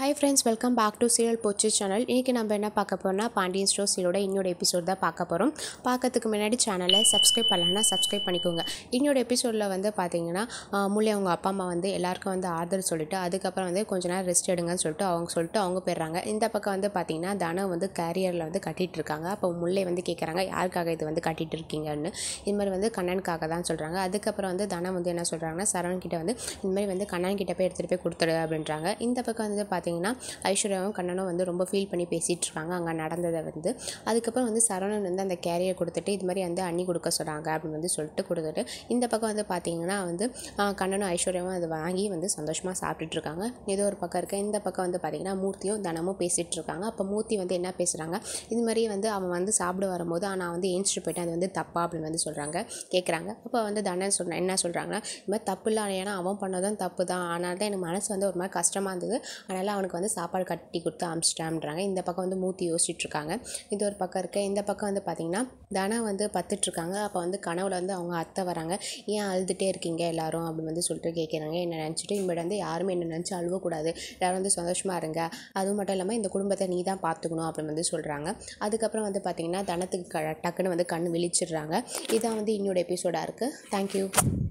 high friends welcome back to serial போச்சு channel இன்றைக்கி நம்ம என்ன பார்க்க போகிறோம்னா பாண்டியன் ஸ்டோர் சீலோட இன்னொரு எபிசோட் தான் பார்க்க போகிறோம் பார்க்கறதுக்கு முன்னாடி சேனலை சப்ஸ்கிரைப் பண்ணலன்னா சப்ஸ்கிரைப் பண்ணிக்கோங்க இன்னொரு எபிசோடில் வந்து பார்த்தீங்கன்னா முள்ளி அவங்க அப்பா அம்மா வந்து எல்லாருக்கும் வந்து ஆறுதல் சொல்லிவிட்டு அதுக்கப்புறம் வந்து கொஞ்ச நேரம் ரெஸ்ட் எடுங்கன்னு சொல்லிட்டு அவங்க சொல்லிட்டு அவங்க போயிடுறாங்க இந்த பக்கம் வந்து பார்த்தீங்கன்னா தனம் வந்து கேரியரில் வந்து கட்டிகிட்டு இருக்காங்க அப்போ முல்லை வந்து கேட்குறாங்க யாருக்காக இது வந்து கட்டிகிட்டு இருக்கீங்கன்னு இதுமாதிரி வந்து கண்ணனுக்காக தான் சொல்கிறாங்க அதுக்கப்புறம் வந்து தனம் வந்து என்ன சொல்கிறாங்கன்னா சரவண் வந்து இந்த வந்து கண்ணன் கிட்டே போய் எடுத்துகிட்டு போய் கொடுத்துடு அப்படின்றாங்க இந்த பக்கம் வந்து பார்த்து பார்த்தீங்கன்னா ஐஸ்வர்யாவும் கண்ணனும் வந்து ரொம்ப ஃபீல் பண்ணி பேசிகிட்டு இருக்காங்க அங்கே நடந்ததை வந்து அதுக்கப்புறம் வந்து சரவணன் வந்து அந்த கேரியரை கொடுத்துட்டு இது மாதிரி வந்து அண்ணி கொடுக்க சொல்கிறாங்க அப்படின்னு வந்து சொல்லிட்டு கொடுத்துட்டு இந்த பக்கம் வந்து பார்த்தீங்கன்னா வந்து கண்ணனும் ஐஸ்வர்யாவும் அதை வாங்கி வந்து சந்தோஷமாக சாப்பிட்டுட்டு இருக்காங்க ஏதோ ஒரு பக்கம் இருக்க இந்த பக்கம் வந்து பார்த்திங்கன்னா மூர்த்தியும் தனமும் பேசிகிட்டு இருக்காங்க அப்போ மூர்த்தி வந்து என்ன பேசுகிறாங்க இது மாதிரி வந்து அவன் வந்து சாப்பிட வரும்போது ஆனால் வந்து ஏஞ்சிட்டு போயிட்டேன் அது வந்து தப்பா அப்படின்னு வந்து சொல்கிறாங்க கேட்குறாங்க அப்போ வந்து தனன் சொல் என்ன சொல்கிறாங்கன்னா இது மாதிரி தப்பு இல்லை ஏன்னா அவன் பண்ணதும் தப்பு தான் அதனால தான் எனக்கு மனசு வந்து ஒரு மாதிரி கஷ்டமாக இருந்தது அதனால் அவனுக்கு வந்து சாப்பாடு கட்டி கொடுத்து அமிச்சிட்டான்றாங்க இந்த பக்கம் வந்து மூத்தி யோசிச்சுட்ருக்காங்க இது ஒரு பக்கம் இருக்க இந்த பக்கம் வந்து பார்த்திங்கன்னா தனா வந்து பத்துட்ருக்காங்க அப்போ வந்து கனவுல வந்து அவங்க அத்தை வராங்க ஏன் அழுதுகிட்டே இருக்கீங்க எல்லாரும் அப்படின்னு வந்து சொல்லிட்டு கேட்குறாங்க என்ன நினச்சிட்டு இனிமேல் வந்து யாருமே என்ன நினச்சி அழுவக்கூடாது எல்லோரும் வந்து சந்தோஷமாக இருங்க அது மட்டும் இல்லாமல் இந்த குடும்பத்தை நீ தான் பார்த்துக்கணும் அப்படின்னு வந்து சொல்கிறாங்க அதுக்கப்புறம் வந்து பார்த்திங்கன்னா தனத்துக்கு டக்குன்னு வந்து கண் விழிச்சிடுறாங்க இதான் வந்து இன்னொரு எபிசோடாக இருக்குது தேங்க்யூ